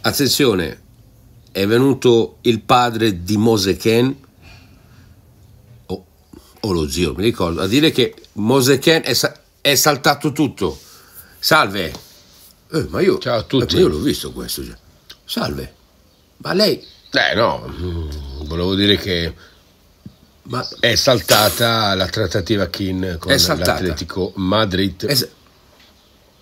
Attenzione, è venuto il padre di Mose Ken, o, o lo zio, mi ricordo, a dire che Mose Ken è, è saltato tutto. Salve. Eh, ma io, Ciao a tutti. Eh, io l'ho visto questo. Già. Cioè. Salve. Ma lei... Eh no, mm, volevo dire che ma... è saltata la trattativa Kin con l'Atletico Madrid. È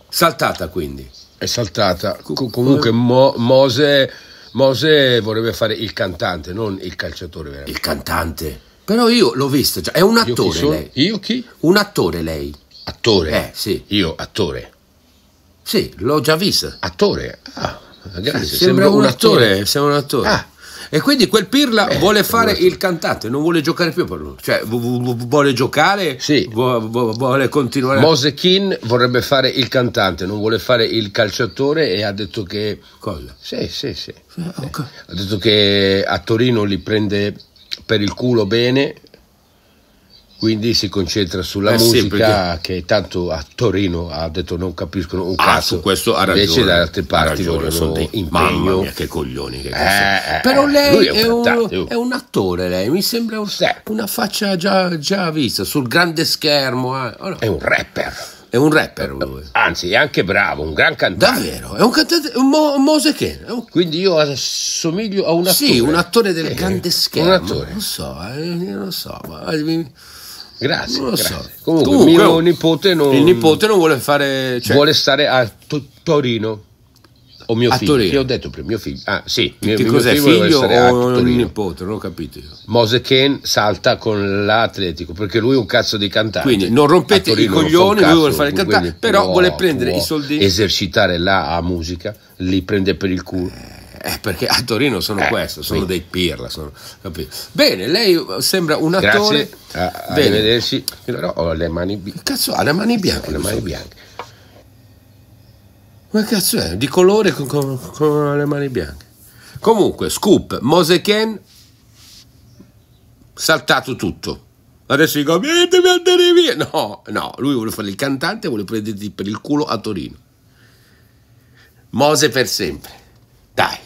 saltata quindi è saltata. comunque Mo, Mose, Mose vorrebbe fare il cantante, non il calciatore. Veramente. Il cantante. Però io l'ho visto già, è un attore io lei. Io chi? Un attore lei. Attore? Eh, sì. Io attore. Sì, l'ho già visto. Attore? Ah, grazie. Sì, sembra, sembra, un, attore. attore. Sembra un attore. Ah. E quindi quel Pirla eh, vuole fare il cantante, non vuole giocare più per lui. Cioè, vuole giocare, sì. vuole continuare. Mose Kin vorrebbe fare il cantante, non vuole fare il calciatore e ha detto che. Cosa? Sì, sì, sì. okay. Ha detto che a Torino li prende per il culo bene quindi si concentra sulla eh musica sì, perché... che tanto a Torino ha detto non capiscono un ah, cazzo su questo ha ragione invece da altre parti ragione, sono dei impegno mia, che coglioni che eh, eh, però eh, lei è un, è, un, è un, attore lei mi sembra un, una faccia già, già, vista sul grande schermo oh eh. no. è un rapper è un rapper lui. Anzi, è anche bravo, un gran cantante. Davvero, è un cantante, un, mo, che. Un... Quindi io assomiglio a un attore. Sì, un attore del eh, grande schermo. Un attore. Non so, eh, non so, ma... Eh, Grazie. Non lo grazie. so. Comunque, Comunque, mio oh, nipote non. Il nipote non vuole fare. Cioè, vuole stare a to- Torino. O mio figlio. Torino. Che ho detto prima, mio figlio. Ah, sì. Mio, che mio cos'è, figlio, figlio o un nipote? Non ho capito. Mose Ken salta con l'Atletico perché lui è un cazzo di cantante. Quindi non rompete i coglioni, lui vuole fare il cantante, però no, vuole prendere i soldi. Esercitare la musica, li prende per il culo. Eh eh, perché a Torino sono eh, questo, sono quindi. dei pirla. Sono, Bene, lei sembra un attore. Grazie, ah, a, arrivederci. Però ho le mani bianche. Cazzo, ha le mani bianche. Ho le mani bianche. Ma cazzo è? Di colore con, con, con le mani bianche. Comunque, scoop, Mose Ken, saltato tutto. Adesso dico, devi andare via. No, no, lui vuole fare il cantante, vuole prenderti per il culo a Torino. Mose per sempre. Dai.